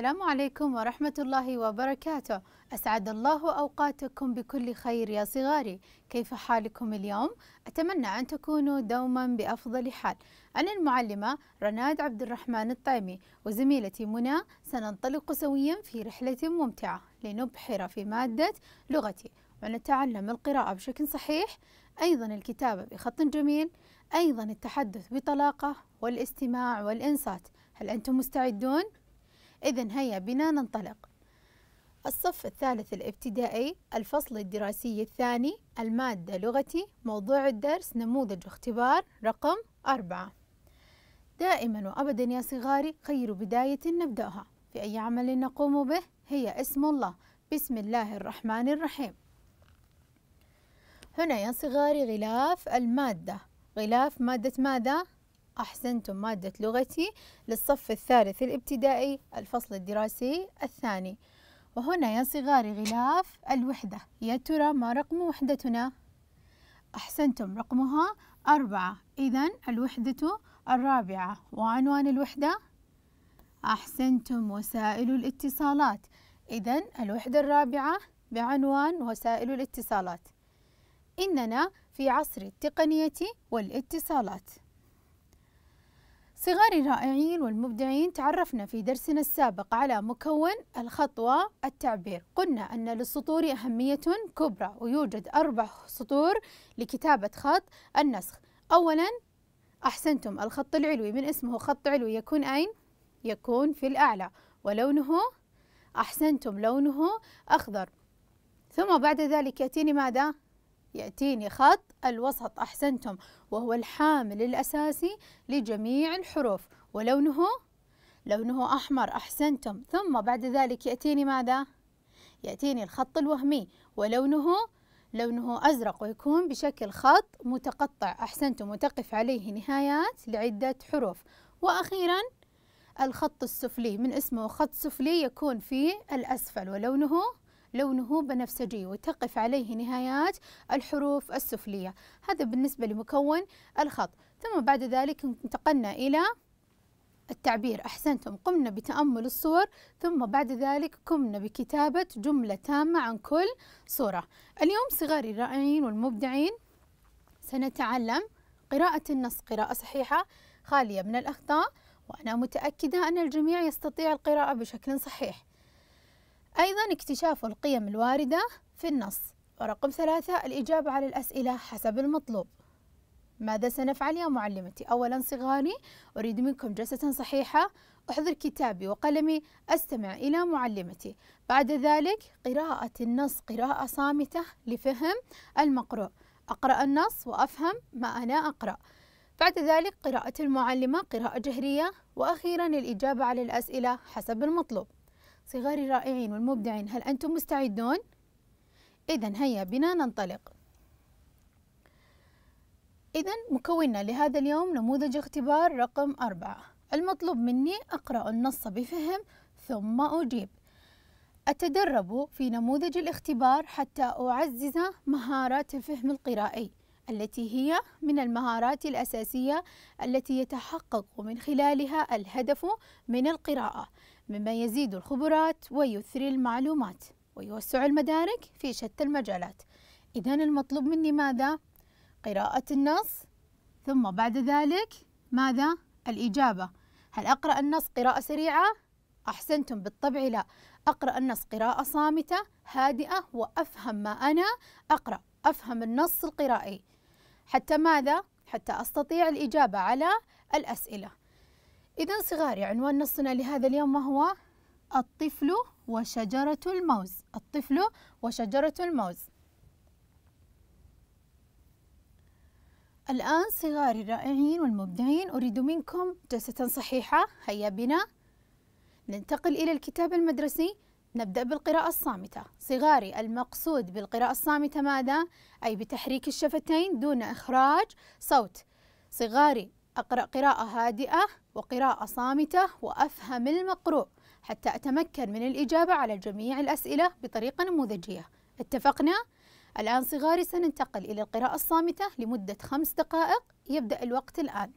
السلام عليكم ورحمة الله وبركاته أسعد الله أوقاتكم بكل خير يا صغاري كيف حالكم اليوم؟ أتمنى أن تكونوا دوما بأفضل حال أنا المعلمة رناد عبد الرحمن الطيمي وزميلتي منى سننطلق سويا في رحلة ممتعة لنبحر في مادة لغتي ونتعلم القراءة بشكل صحيح أيضا الكتابة بخط جميل أيضا التحدث بطلاقة والاستماع والإنصات هل أنتم مستعدون؟ إذن هيا بنا ننطلق الصف الثالث الابتدائي الفصل الدراسي الثاني المادة لغتي موضوع الدرس نموذج اختبار رقم أربعة دائما وأبدا يا صغاري خير بداية نبدأها في أي عمل نقوم به هي اسم الله بسم الله الرحمن الرحيم هنا يا صغاري غلاف المادة غلاف مادة ماذا؟ أحسنتم مادة لغتي للصف الثالث الابتدائي الفصل الدراسي الثاني وهنا يا صغاري غلاف الوحدة يا ترى ما رقم وحدتنا؟ أحسنتم رقمها أربعة إذا الوحدة الرابعة وعنوان الوحدة أحسنتم وسائل الاتصالات إذا الوحدة الرابعة بعنوان وسائل الاتصالات إننا في عصر التقنية والاتصالات صغار الرائعين والمبدعين تعرفنا في درسنا السابق على مكون الخطوة التعبير قلنا أن للسطور أهمية كبرى ويوجد أربع سطور لكتابة خط النسخ أولا أحسنتم الخط العلوي من اسمه خط علوي يكون أين؟ يكون في الأعلى ولونه أحسنتم لونه أخضر ثم بعد ذلك يأتيني ماذا؟ يأتيني خط الوسط أحسنتم وهو الحامل الأساسي لجميع الحروف ولونه لونه أحمر أحسنتم ثم بعد ذلك يأتيني ماذا؟ يأتيني الخط الوهمي ولونه لونه أزرق ويكون بشكل خط متقطع أحسنتم وتقف عليه نهايات لعدة حروف وأخيرا الخط السفلي من اسمه خط سفلي يكون في الأسفل ولونه لونه بنفسجي وتقف عليه نهايات الحروف السفلية هذا بالنسبة لمكون الخط ثم بعد ذلك انتقلنا إلى التعبير أحسنتم قمنا بتأمل الصور ثم بعد ذلك قمنا بكتابة جملة تامة عن كل صورة اليوم صغاري الرائعين والمبدعين سنتعلم قراءة النص قراءة صحيحة خالية من الأخطاء وأنا متأكدة أن الجميع يستطيع القراءة بشكل صحيح أيضا اكتشاف القيم الواردة في النص ورقم ثلاثة الإجابة على الأسئلة حسب المطلوب ماذا سنفعل يا معلمتي؟ أولا صغاري أريد منكم جلسة صحيحة أحضر كتابي وقلمي أستمع إلى معلمتي بعد ذلك قراءة النص قراءة صامتة لفهم المقروء أقرأ النص وأفهم ما أنا أقرأ بعد ذلك قراءة المعلمة قراءة جهرية وأخيرا الإجابة على الأسئلة حسب المطلوب صغاري الرائعين والمبدعين هل أنتم مستعدون؟ إذا هيا بنا ننطلق إذا مكوننا لهذا اليوم نموذج اختبار رقم أربعة المطلوب مني أقرأ النص بفهم ثم أجيب أتدرب في نموذج الاختبار حتى أعزز مهارات الفهم القرائي التي هي من المهارات الأساسية التي يتحقق من خلالها الهدف من القراءة مما يزيد الخبرات ويثري المعلومات ويوسع المدارك في شتى المجالات إذا المطلوب مني ماذا؟ قراءة النص ثم بعد ذلك ماذا؟ الإجابة هل أقرأ النص قراءة سريعة؟ أحسنتم بالطبع لا أقرأ النص قراءة صامتة هادئة وأفهم ما أنا أقرأ أفهم النص القرائي حتى ماذا؟ حتى أستطيع الإجابة على الأسئلة إذا صغاري عنوان نصنا لهذا اليوم ما هو؟ الطفل وشجرة الموز الطفل وشجرة الموز الآن صغاري الرائعين والمبدعين أريد منكم جلسة صحيحة هيا بنا ننتقل إلى الكتاب المدرسي نبدأ بالقراءة الصامتة صغاري المقصود بالقراءة الصامتة ماذا؟ أي بتحريك الشفتين دون إخراج صوت صغاري أقرأ قراءة هادئة وقراءة صامتة وأفهم المقروء حتى أتمكن من الإجابة على جميع الأسئلة بطريقة نموذجية اتفقنا؟ الآن صغاري سننتقل إلى القراءة الصامتة لمدة خمس دقائق يبدأ الوقت الآن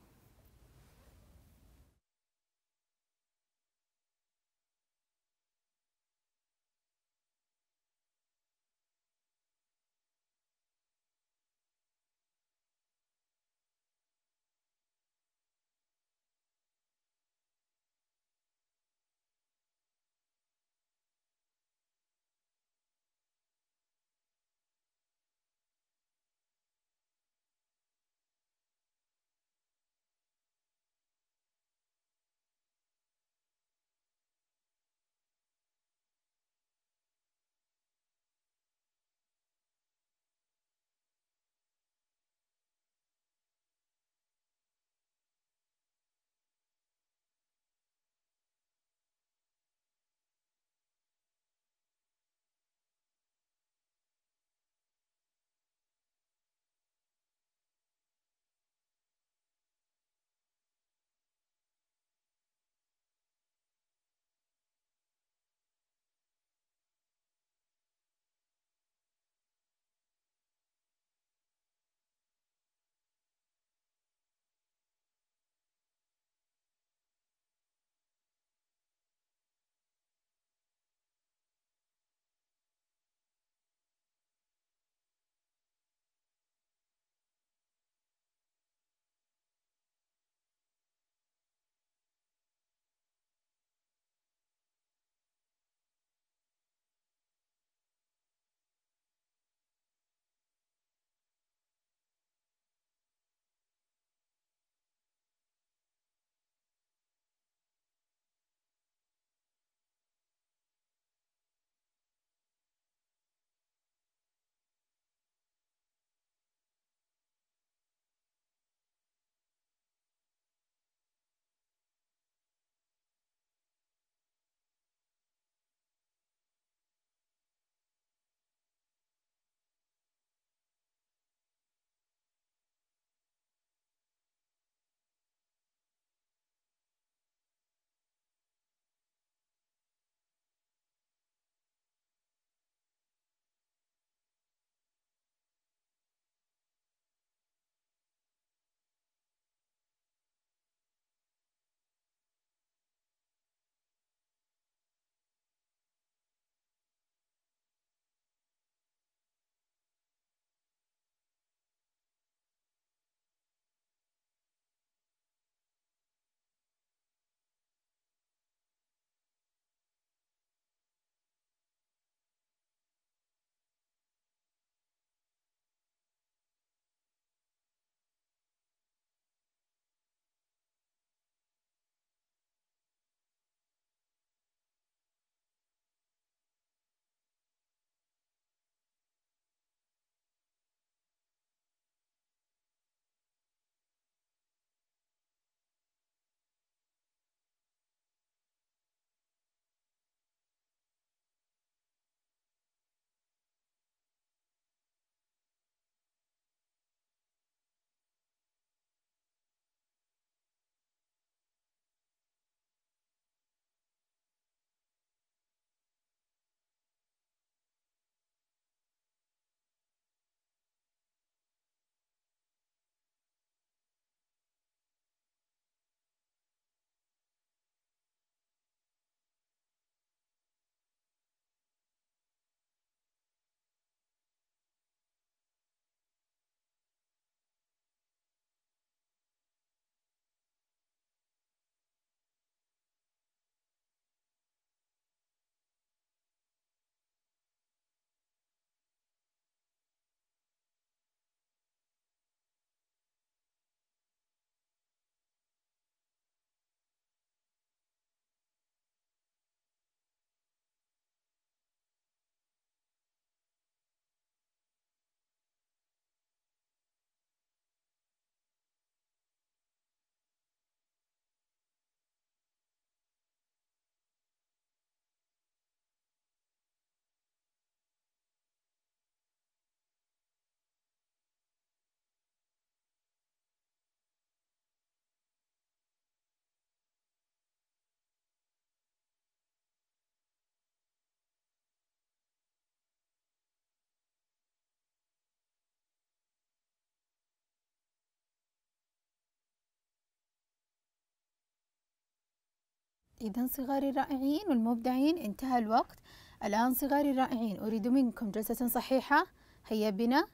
إذا صغاري الرائعين والمبدعين انتهى الوقت الآن صغاري الرائعين أريد منكم جلسة صحيحة هيا بنا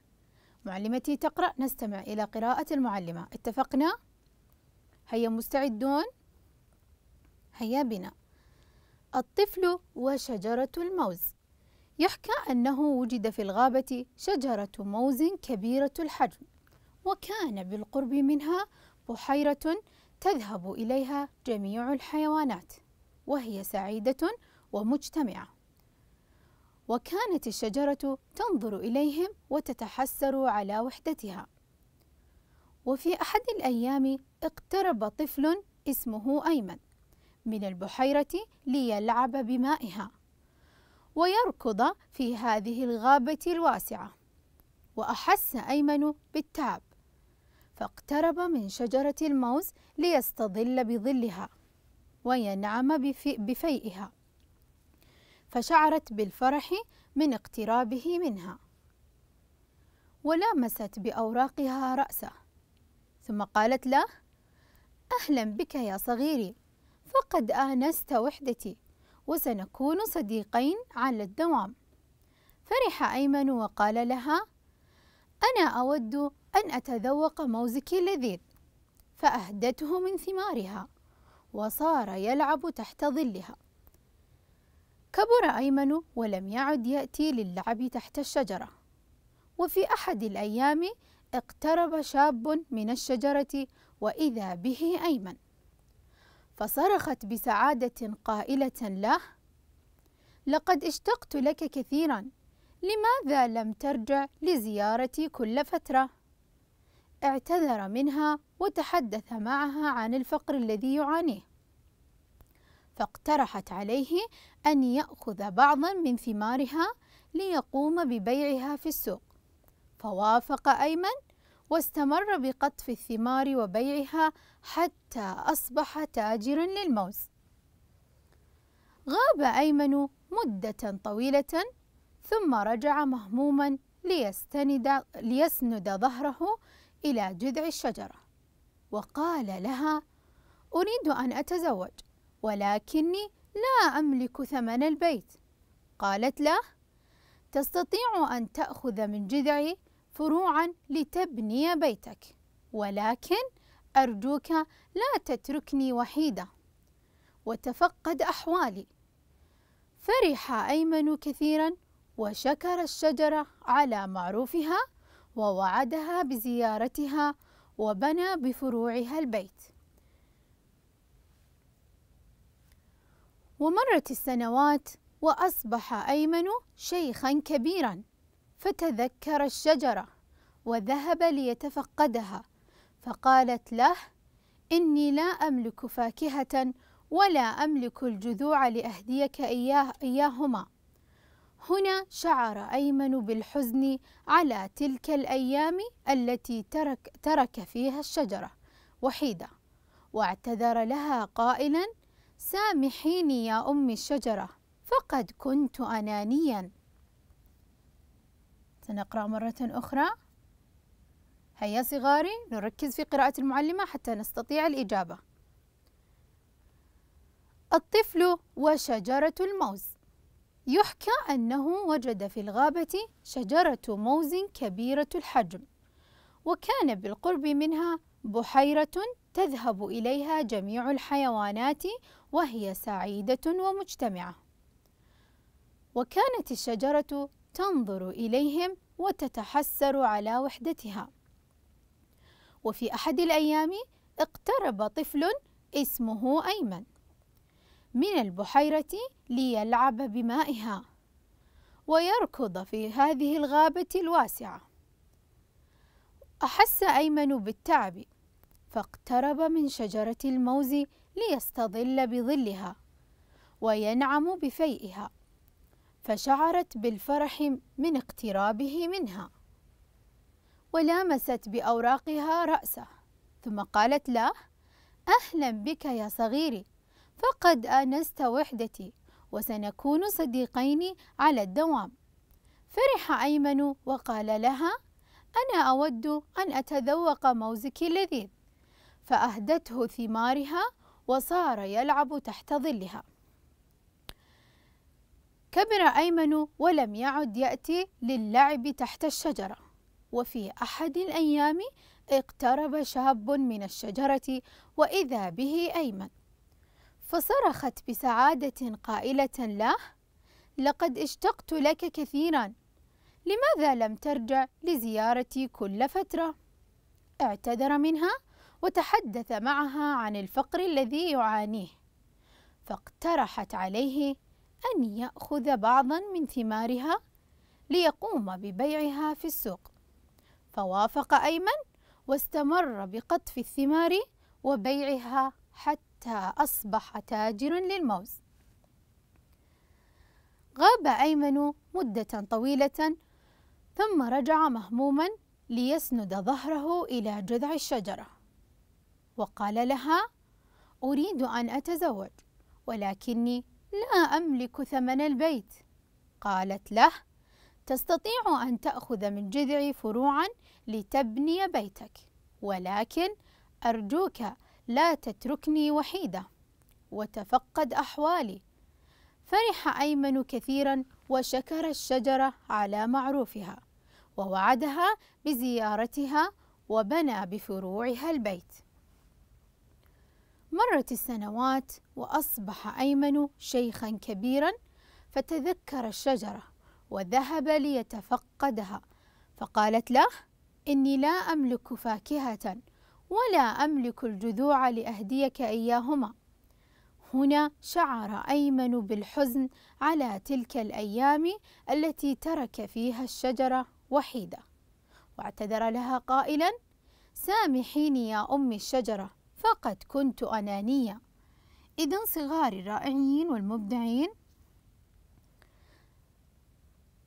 معلمتي تقرأ نستمع إلى قراءة المعلمة اتفقنا؟ هيا مستعدون؟ هيا بنا الطفل وشجرة الموز يحكى أنه وجد في الغابة شجرة موز كبيرة الحجم وكان بالقرب منها بحيرة تذهب إليها جميع الحيوانات وهي سعيدة ومجتمعة وكانت الشجرة تنظر إليهم وتتحسر على وحدتها وفي أحد الأيام اقترب طفل اسمه أيمن من البحيرة ليلعب بمائها ويركض في هذه الغابة الواسعة وأحس أيمن بالتعب فاقترب من شجرة الموز ليستظل بظلها وينعم بفيئها فشعرت بالفرح من اقترابه منها ولامست بأوراقها رأسه ثم قالت له أهلا بك يا صغيري فقد آنست وحدتي وسنكون صديقين على الدوام فرح أيمن وقال لها أنا أود أن أتذوق موزك اللذيذ فأهدته من ثمارها وصار يلعب تحت ظلها كبر أيمن ولم يعد يأتي للعب تحت الشجرة وفي أحد الأيام اقترب شاب من الشجرة وإذا به أيمن فصرخت بسعادة قائلة له لقد اشتقت لك كثيرا لماذا لم ترجع لزيارتي كل فترة؟ اعتذر منها وتحدث معها عن الفقر الذي يعانيه فاقترحت عليه أن يأخذ بعضا من ثمارها ليقوم ببيعها في السوق فوافق أيمن واستمر بقطف الثمار وبيعها حتى أصبح تاجرا للموز غاب أيمن مدة طويلة ثم رجع مهموما ليستند ليسند ظهره إلى جذع الشجرة وقال لها أريد أن أتزوج ولكني لا أملك ثمن البيت قالت له تستطيع أن تأخذ من جذعي فروعا لتبني بيتك ولكن أرجوك لا تتركني وحيدة وتفقد أحوالي فرح أيمن كثيرا وشكر الشجرة على معروفها ووعدها بزيارتها وبنى بفروعها البيت ومرت السنوات وأصبح أيمن شيخا كبيرا فتذكر الشجرة وذهب ليتفقدها فقالت له إني لا أملك فاكهة ولا أملك الجذوع لأهديك إياه إياهما هنا شعر أيمن بالحزن على تلك الأيام التي ترك, ترك فيها الشجرة وحيدة واعتذر لها قائلا سامحيني يا أم الشجرة فقد كنت أنانيا سنقرأ مرة أخرى هيا صغاري نركز في قراءة المعلمة حتى نستطيع الإجابة الطفل وشجرة الموز يحكى أنه وجد في الغابة شجرة موز كبيرة الحجم وكان بالقرب منها بحيرة تذهب إليها جميع الحيوانات وهي سعيدة ومجتمعة وكانت الشجرة تنظر إليهم وتتحسر على وحدتها وفي أحد الأيام اقترب طفل اسمه أيمن من البحيرة ليلعب بمائها ويركض في هذه الغابة الواسعة أحس أيمن بالتعب فاقترب من شجرة الموز ليستظل بظلها وينعم بفيئها فشعرت بالفرح من اقترابه منها ولامست بأوراقها رأسه ثم قالت له أهلا بك يا صغيري فقد آنست وحدتي وسنكون صديقين على الدوام فرح أيمن وقال لها أنا أود أن أتذوق موزك اللذيذ فأهدته ثمارها وصار يلعب تحت ظلها كبر أيمن ولم يعد يأتي للعب تحت الشجرة وفي أحد الأيام اقترب شاب من الشجرة وإذا به أيمن فصرخت بسعادة قائلة له لقد اشتقت لك كثيرا لماذا لم ترجع لزيارتي كل فترة؟ اعتذر منها وتحدث معها عن الفقر الذي يعانيه فاقترحت عليه أن يأخذ بعضا من ثمارها ليقوم ببيعها في السوق فوافق أيمن واستمر بقطف الثمار وبيعها حتى حتى أصبح تاجر للموز غاب أيمن مدة طويلة ثم رجع مهموما ليسند ظهره إلى جذع الشجرة وقال لها أريد أن أتزوج ولكني لا أملك ثمن البيت قالت له تستطيع أن تأخذ من جذعي فروعا لتبني بيتك ولكن أرجوك لا تتركني وحيدة وتفقد أحوالي فرح أيمن كثيرا وشكر الشجرة على معروفها ووعدها بزيارتها وبنى بفروعها البيت مرت السنوات وأصبح أيمن شيخا كبيرا فتذكر الشجرة وذهب ليتفقدها فقالت له إني لا أملك فاكهة ولا أملك الجذوع لأهديك إياهما هنا شعر أيمن بالحزن على تلك الأيام التي ترك فيها الشجرة وحيدة واعتذر لها قائلا سامحيني يا أم الشجرة فقد كنت أنانية إذا صغار الرائعين والمبدعين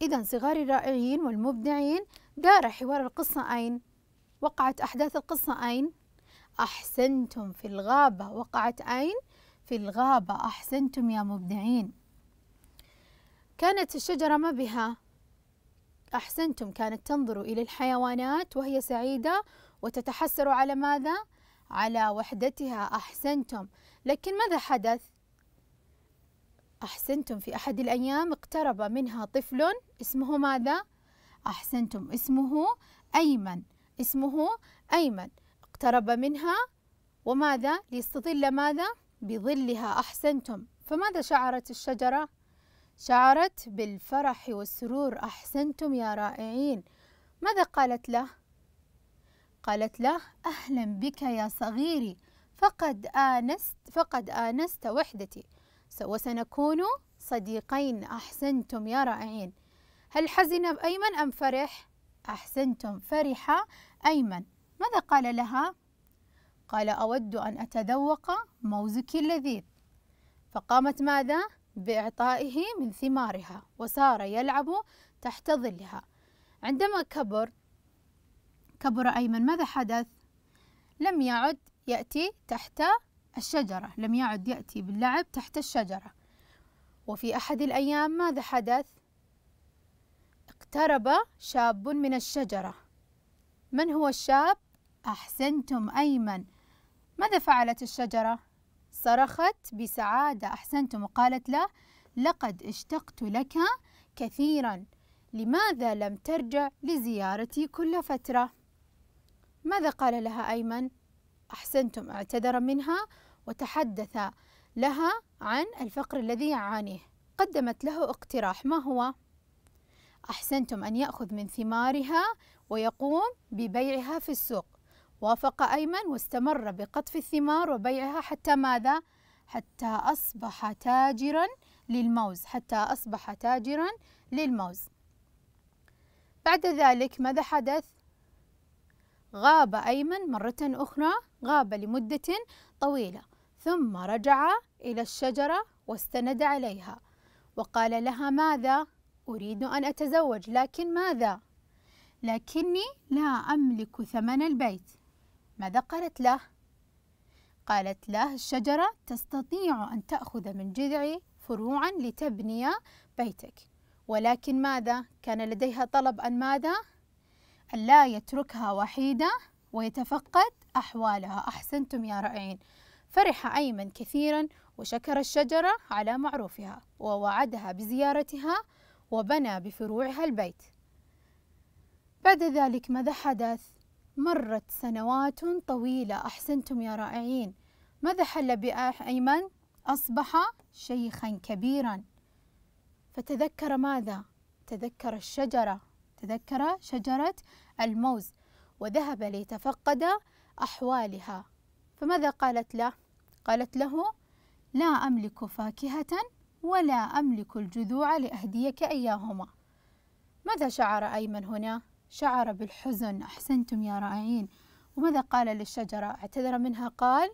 إذا صغاري الرائعين والمبدعين دار حوار القصة أين؟ وقعت أحداث القصة أين؟ أحسنتم في الغابة وقعت أين؟ في الغابة أحسنتم يا مبدعين كانت الشجرة ما بها أحسنتم كانت تنظر إلى الحيوانات وهي سعيدة وتتحسر على ماذا؟ على وحدتها أحسنتم لكن ماذا حدث؟ أحسنتم في أحد الأيام اقترب منها طفل اسمه ماذا؟ أحسنتم اسمه أيمن اسمه أيمن اقترب منها وماذا ليستظل ماذا بظلها أحسنتم فماذا شعرت الشجرة شعرت بالفرح والسرور أحسنتم يا رائعين ماذا قالت له قالت له أهلا بك يا صغيري فقد آنست فقد آنست وحدتي وسنكون صديقين أحسنتم يا رائعين هل حزن أيمن أم فرح أحسنتم فرح أيمن ماذا قال لها؟ قال أود أن أتذوق موزك اللذيذ فقامت ماذا؟ بإعطائه من ثمارها وصار يلعب تحت ظلها عندما كبر كبر أيمن ماذا حدث؟ لم يعد يأتي تحت الشجرة لم يعد يأتي باللعب تحت الشجرة وفي أحد الأيام ماذا حدث؟ اقترب شاب من الشجرة من هو الشاب؟ أحسنتم أيمن ماذا فعلت الشجرة؟ صرخت بسعادة أحسنتم وقالت له لقد اشتقت لك كثيرا لماذا لم ترجع لزيارتي كل فترة؟ ماذا قال لها أيمن؟ أحسنتم اعتذر منها وتحدث لها عن الفقر الذي يعانيه قدمت له اقتراح ما هو؟ أحسنتم أن يأخذ من ثمارها ويقوم ببيعها في السوق وافق أيمن واستمر بقطف الثمار وبيعها حتى ماذا؟ حتى أصبح تاجرا للموز حتى أصبح تاجرا للموز بعد ذلك ماذا حدث؟ غاب أيمن مرة أخرى غاب لمدة طويلة ثم رجع إلى الشجرة واستند عليها وقال لها ماذا؟ أريد أن أتزوج لكن ماذا؟ لكني لا أملك ثمن البيت ماذا قالت له؟ قالت له الشجرة تستطيع أن تأخذ من جذعي فروعا لتبني بيتك ولكن ماذا؟ كان لديها طلب أن ماذا؟ أن لا يتركها وحيدة ويتفقد أحوالها أحسنتم يا رائعين فرح أيمن كثيرا وشكر الشجرة على معروفها ووعدها بزيارتها وبنى بفروعها البيت بعد ذلك ماذا حدث؟ مرت سنوات طويلة أحسنتم يا رائعين ماذا حل بأيمن؟ أصبح شيخا كبيرا فتذكر ماذا؟ تذكر الشجرة تذكر شجرة الموز وذهب ليتفقد أحوالها فماذا قالت له؟ قالت له لا أملك فاكهة ولا أملك الجذوع لأهديك إياهما ماذا شعر أيمن هنا؟ شعر بالحزن أحسنتم يا رائعين وماذا قال للشجرة اعتذر منها قال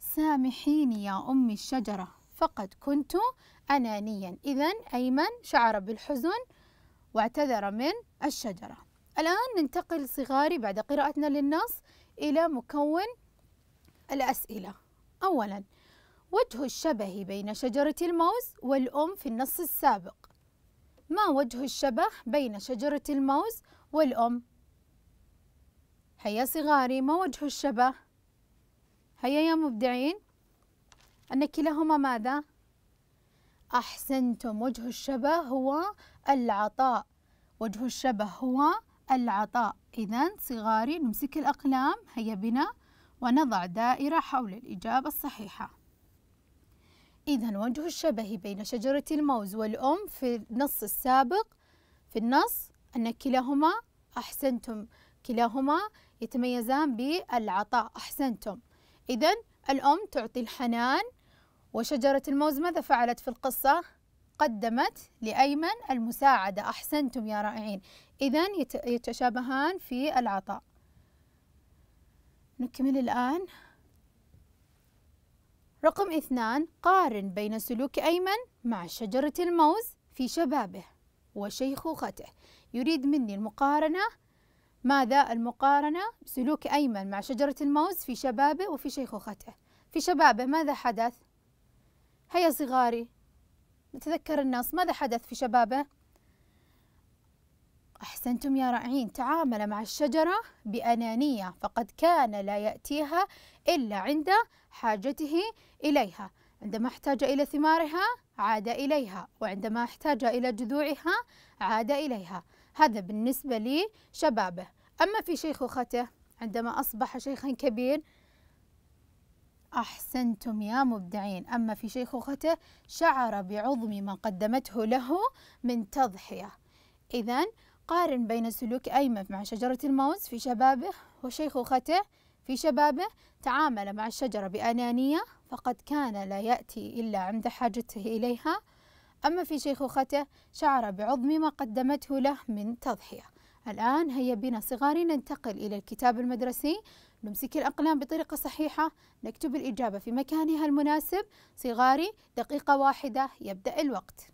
سامحيني يا أمي الشجرة فقد كنت أنانيا إذا أيمن شعر بالحزن واعتذر من الشجرة الآن ننتقل صغاري بعد قراءتنا للنص إلى مكون الأسئلة أولا وجه الشبه بين شجرة الموز والأم في النص السابق ما وجه الشبه بين شجرة الموز والأم هيا صغاري ما وجه الشبه هيا يا مبدعين أن كلاهما ماذا؟ أحسنتم وجه الشبه هو العطاء وجه الشبه هو العطاء إذا صغاري نمسك الأقلام هيا بنا ونضع دائرة حول الإجابة الصحيحة إذا وجه الشبه بين شجرة الموز والأم في النص السابق في النص أن كلاهما أحسنتم كلاهما يتميزان بالعطاء أحسنتم إذا الأم تعطي الحنان وشجرة الموز ماذا فعلت في القصة؟ قدمت لأيمن المساعدة أحسنتم يا رائعين إذا يتشابهان في العطاء نكمل الآن رقم اثنان قارن بين سلوك أيمن مع شجرة الموز في شبابه وشيخوخته يريد مني المقارنة ماذا المقارنة سلوك أيمن مع شجرة الموز في شبابه وفي شيخوخته في شبابه ماذا حدث؟ هيا صغاري نتذكر الناس ماذا حدث في شبابه؟ أحسنتم يا رائعين تعامل مع الشجرة بأنانية فقد كان لا يأتيها إلا عند حاجته إليها عندما احتاج إلى ثمارها عاد إليها وعندما احتاج إلى جذوعها عاد إليها هذا بالنسبة لشبابه أما في شيخوخته عندما أصبح شيخا كبير أحسنتم يا مبدعين أما في شيخوخته شعر بعظم ما قدمته له من تضحية إذا قارن بين سلوك أيمن مع شجرة الموز في شبابه وشيخوخته في شبابه تعامل مع الشجرة بأنانية فقد كان لا يأتي إلا عند حاجته إليها أما في شيخوخته شعر بعظم ما قدمته له من تضحية الآن هيا بنا صغاري ننتقل إلى الكتاب المدرسي نمسك الأقلام بطريقة صحيحة نكتب الإجابة في مكانها المناسب صغاري دقيقة واحدة يبدأ الوقت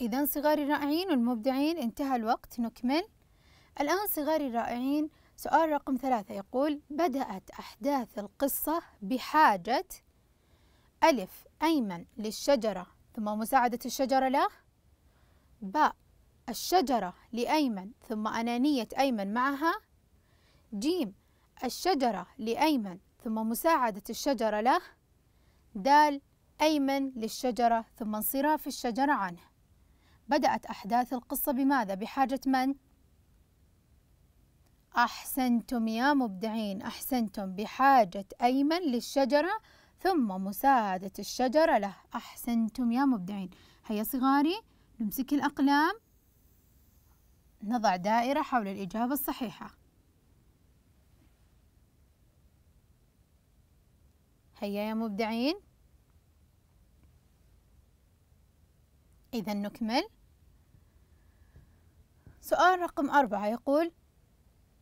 إذا صغاري الرائعين والمبدعين انتهى الوقت نكمل الآن صغاري الرائعين سؤال رقم ثلاثة يقول بدأت أحداث القصة بحاجة ألف أيمن للشجرة ثم مساعدة الشجرة له باء الشجرة لأيمن ثم أنانية أيمن معها جيم الشجرة لأيمن ثم مساعدة الشجرة له دال أيمن للشجرة ثم انصراف الشجرة عنه بدأت أحداث القصة بماذا؟ بحاجة من؟ أحسنتم يا مبدعين أحسنتم بحاجة أيمن للشجرة ثم مساعدة الشجرة له أحسنتم يا مبدعين هيا صغاري نمسك الأقلام نضع دائرة حول الإجابة الصحيحة هيا يا مبدعين إذا نكمل سؤال رقم أربعة يقول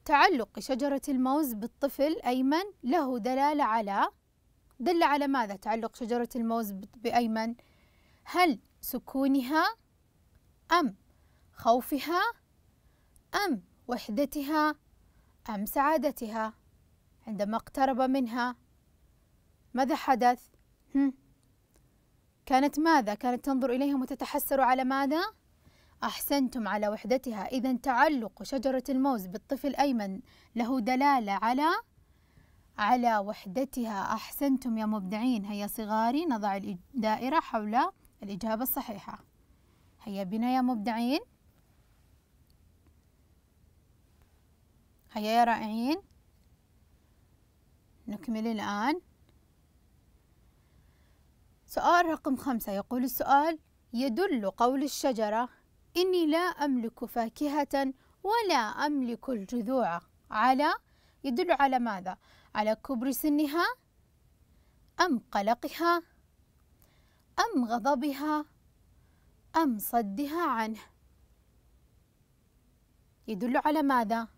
تعلق شجرة الموز بالطفل أيمن له دلالة على دل على ماذا تعلق شجرة الموز بأيمن هل سكونها أم خوفها أم وحدتها أم سعادتها عندما اقترب منها ماذا حدث؟ هم؟ كانت ماذا؟ كانت تنظر إليهم وتتحسر على ماذا؟ أحسنتم على وحدتها إذا تعلق شجرة الموز بالطفل أيمن له دلالة على على وحدتها أحسنتم يا مبدعين هيا صغاري نضع الدائرة حول الإجابة الصحيحة هيا بنا يا مبدعين هيا يا رائعين نكمل الآن سؤال رقم خمسة يقول السؤال يدل قول الشجرة إني لا أملك فاكهة ولا أملك الجذوع على يدل على ماذا؟ على كبر سنها أم قلقها أم غضبها أم صدها عنه يدل على ماذا؟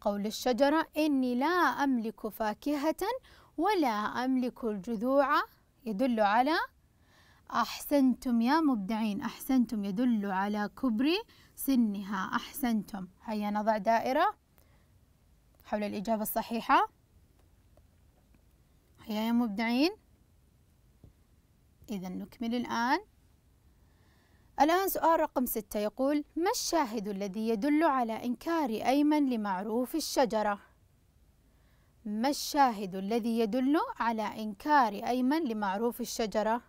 قول الشجرة إني لا أملك فاكهة ولا أملك الجذوع يدل على أحسنتم يا مبدعين أحسنتم يدل على كبر سنها أحسنتم هيا نضع دائرة حول الإجابة الصحيحة هيا يا مبدعين إذا نكمل الآن الآن سؤال رقم ستة يقول ما الشاهد الذي يدل على إنكار أيمن لمعروف الشجرة؟ ما الشاهد الذي يدل على إنكار أيمن لمعروف الشجرة؟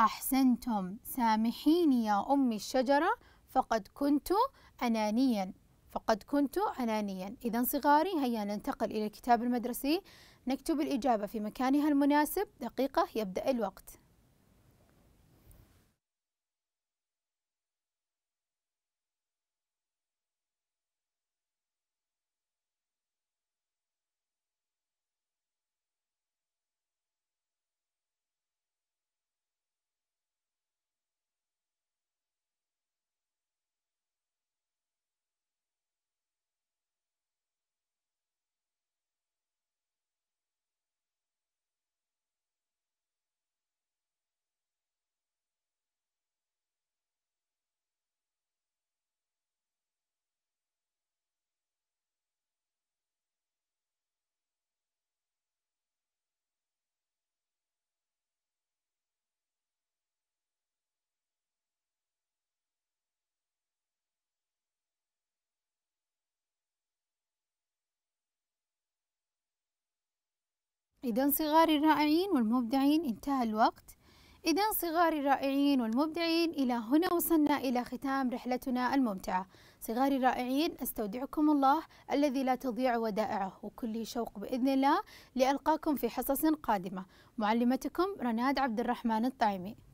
أحسنتم سامحيني يا أمي الشجرة فقد كنت أنانيا فقد كنت أنانيا إذا صغاري هيا ننتقل إلى الكتاب المدرسي نكتب الإجابة في مكانها المناسب دقيقة يبدأ الوقت إذا صغاري الرائعين والمبدعين انتهى الوقت إذا صغار الرائعين والمبدعين إلى هنا وصلنا إلى ختام رحلتنا الممتعة صغاري الرائعين أستودعكم الله الذي لا تضيع ودائعه وكل شوق بإذن الله لألقاكم في حصص قادمة معلمتكم رناد عبد الرحمن الطعيمي